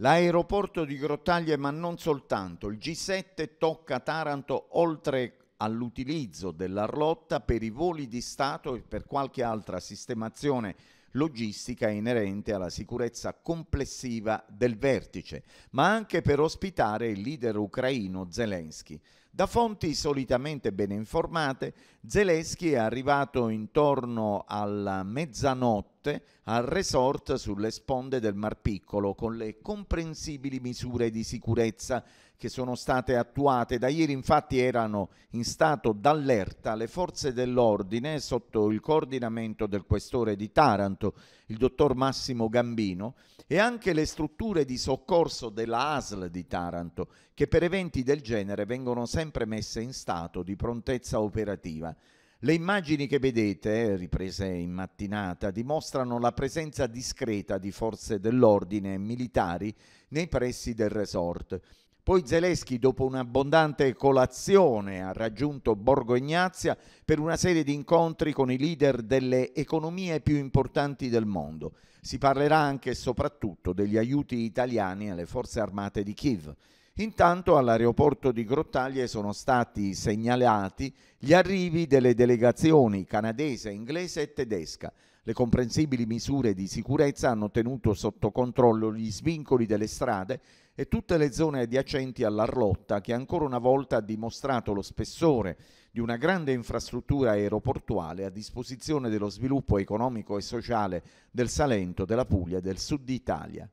L'aeroporto di Grottaglie, ma non soltanto, il G7 tocca Taranto oltre all'utilizzo dell'Arlotta per i voli di Stato e per qualche altra sistemazione logistica inerente alla sicurezza complessiva del vertice, ma anche per ospitare il leader ucraino Zelensky. Da fonti solitamente ben informate, Zelensky è arrivato intorno alla mezzanotte notte al resort sulle sponde del Mar Piccolo con le comprensibili misure di sicurezza che sono state attuate. Da ieri infatti erano in stato d'allerta le forze dell'ordine sotto il coordinamento del questore di Taranto, il dottor Massimo Gambino, e anche le strutture di soccorso della ASL di Taranto, che per eventi del genere vengono sempre messe in stato di prontezza operativa. Le immagini che vedete, riprese in mattinata, dimostrano la presenza discreta di forze dell'ordine e militari nei pressi del resort. Poi Zelensky, dopo un'abbondante colazione, ha raggiunto Borgo Ignazia per una serie di incontri con i leader delle economie più importanti del mondo. Si parlerà anche e soprattutto degli aiuti italiani alle forze armate di Kiev. Intanto all'aeroporto di Grottaglie sono stati segnalati gli arrivi delle delegazioni canadese, inglese e tedesca. Le comprensibili misure di sicurezza hanno tenuto sotto controllo gli svincoli delle strade e tutte le zone adiacenti all'Arlotta che ancora una volta ha dimostrato lo spessore di una grande infrastruttura aeroportuale a disposizione dello sviluppo economico e sociale del Salento, della Puglia e del Sud Italia.